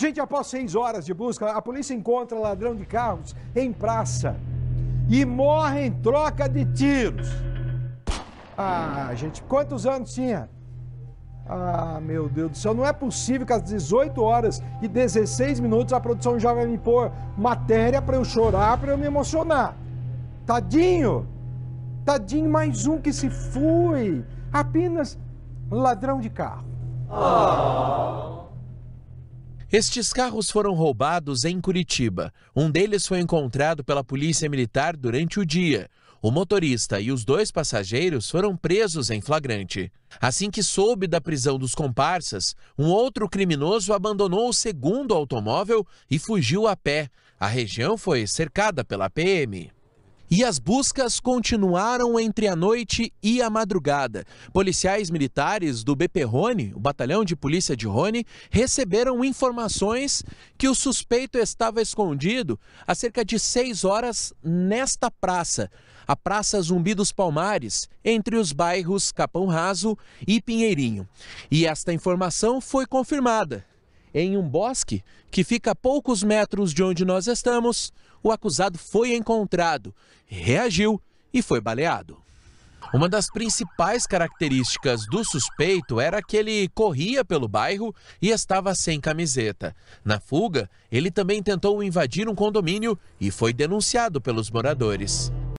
Gente, após seis horas de busca, a polícia encontra ladrão de carros em praça e morre em troca de tiros. Ah, gente, quantos anos tinha? Ah, meu Deus do céu, não é possível que às 18 horas e 16 minutos a produção já vai me pôr matéria para eu chorar, para eu me emocionar. Tadinho! Tadinho, mais um que se foi. Apenas ladrão de carro. Oh. Estes carros foram roubados em Curitiba. Um deles foi encontrado pela Polícia Militar durante o dia. O motorista e os dois passageiros foram presos em flagrante. Assim que soube da prisão dos comparsas, um outro criminoso abandonou o segundo automóvel e fugiu a pé. A região foi cercada pela PM. E as buscas continuaram entre a noite e a madrugada. Policiais militares do BP Rony, o Batalhão de Polícia de Rony, receberam informações que o suspeito estava escondido a cerca de 6 horas nesta praça, a Praça Zumbi dos Palmares, entre os bairros Capão Raso e Pinheirinho. E esta informação foi confirmada em um bosque que fica a poucos metros de onde nós estamos, o acusado foi encontrado, reagiu e foi baleado. Uma das principais características do suspeito era que ele corria pelo bairro e estava sem camiseta. Na fuga, ele também tentou invadir um condomínio e foi denunciado pelos moradores.